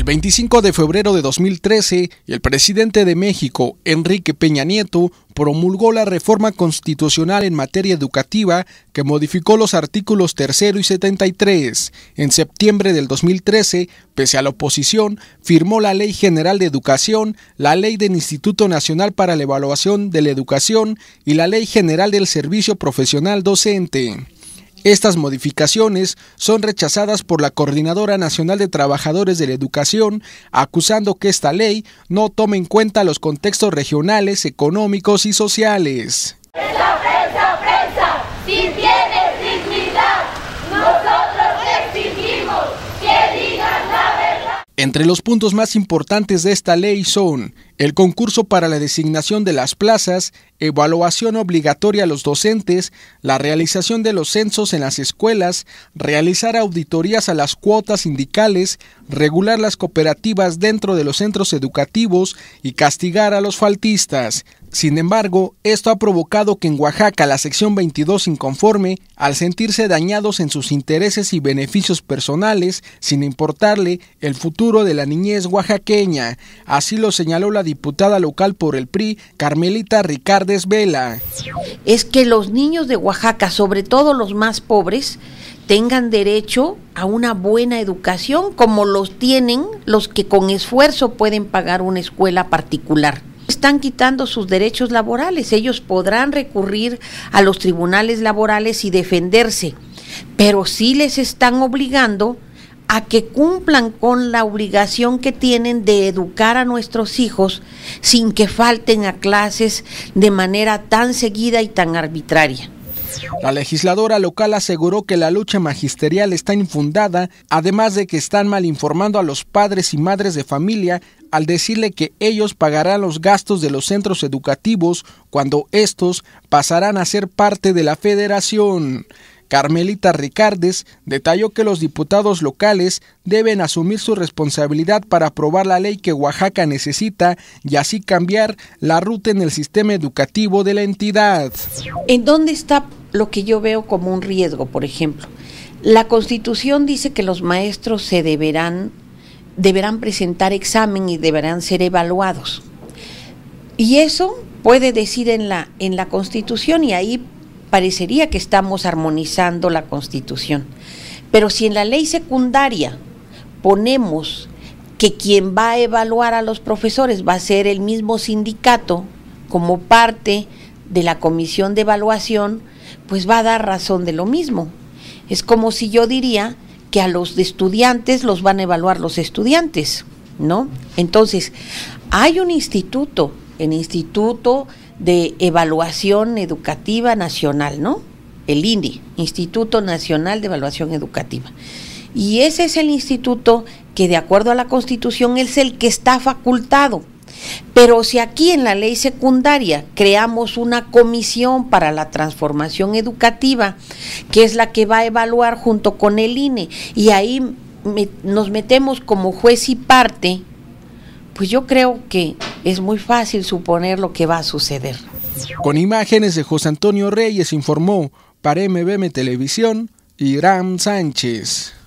El 25 de febrero de 2013, el presidente de México, Enrique Peña Nieto, promulgó la reforma constitucional en materia educativa que modificó los artículos 3 y 73. En septiembre del 2013, pese a la oposición, firmó la Ley General de Educación, la Ley del Instituto Nacional para la Evaluación de la Educación y la Ley General del Servicio Profesional Docente. Estas modificaciones son rechazadas por la Coordinadora Nacional de Trabajadores de la Educación, acusando que esta ley no toma en cuenta los contextos regionales, económicos y sociales. ¡Presa, Entre los puntos más importantes de esta ley son el concurso para la designación de las plazas, evaluación obligatoria a los docentes, la realización de los censos en las escuelas, realizar auditorías a las cuotas sindicales, regular las cooperativas dentro de los centros educativos y castigar a los faltistas. Sin embargo, esto ha provocado que en Oaxaca la sección 22 inconforme, al sentirse dañados en sus intereses y beneficios personales, sin importarle el futuro de la niñez oaxaqueña, así lo señaló la diputada local por el PRI, Carmelita Ricardes Vela. Es que los niños de Oaxaca, sobre todo los más pobres, tengan derecho a una buena educación como los tienen los que con esfuerzo pueden pagar una escuela particular están quitando sus derechos laborales. Ellos podrán recurrir a los tribunales laborales y defenderse, pero sí les están obligando a que cumplan con la obligación que tienen de educar a nuestros hijos sin que falten a clases de manera tan seguida y tan arbitraria. La legisladora local aseguró que la lucha magisterial está infundada, además de que están mal informando a los padres y madres de familia al decirle que ellos pagarán los gastos de los centros educativos cuando estos pasarán a ser parte de la federación. Carmelita Ricardes detalló que los diputados locales deben asumir su responsabilidad para aprobar la ley que Oaxaca necesita y así cambiar la ruta en el sistema educativo de la entidad. ¿En dónde está lo que yo veo como un riesgo, por ejemplo. La Constitución dice que los maestros se deberán deberán presentar examen y deberán ser evaluados. Y eso puede decir en la en la Constitución y ahí parecería que estamos armonizando la Constitución. Pero si en la ley secundaria ponemos que quien va a evaluar a los profesores va a ser el mismo sindicato como parte de la comisión de evaluación, pues va a dar razón de lo mismo. Es como si yo diría que a los estudiantes los van a evaluar los estudiantes, ¿no? Entonces, hay un instituto, el Instituto de Evaluación Educativa Nacional, ¿no? El INDI, Instituto Nacional de Evaluación Educativa. Y ese es el instituto que de acuerdo a la Constitución es el que está facultado pero si aquí en la ley secundaria creamos una comisión para la transformación educativa, que es la que va a evaluar junto con el INE, y ahí nos metemos como juez y parte, pues yo creo que es muy fácil suponer lo que va a suceder. Con imágenes de José Antonio Reyes informó para MBM Televisión, Irán Sánchez.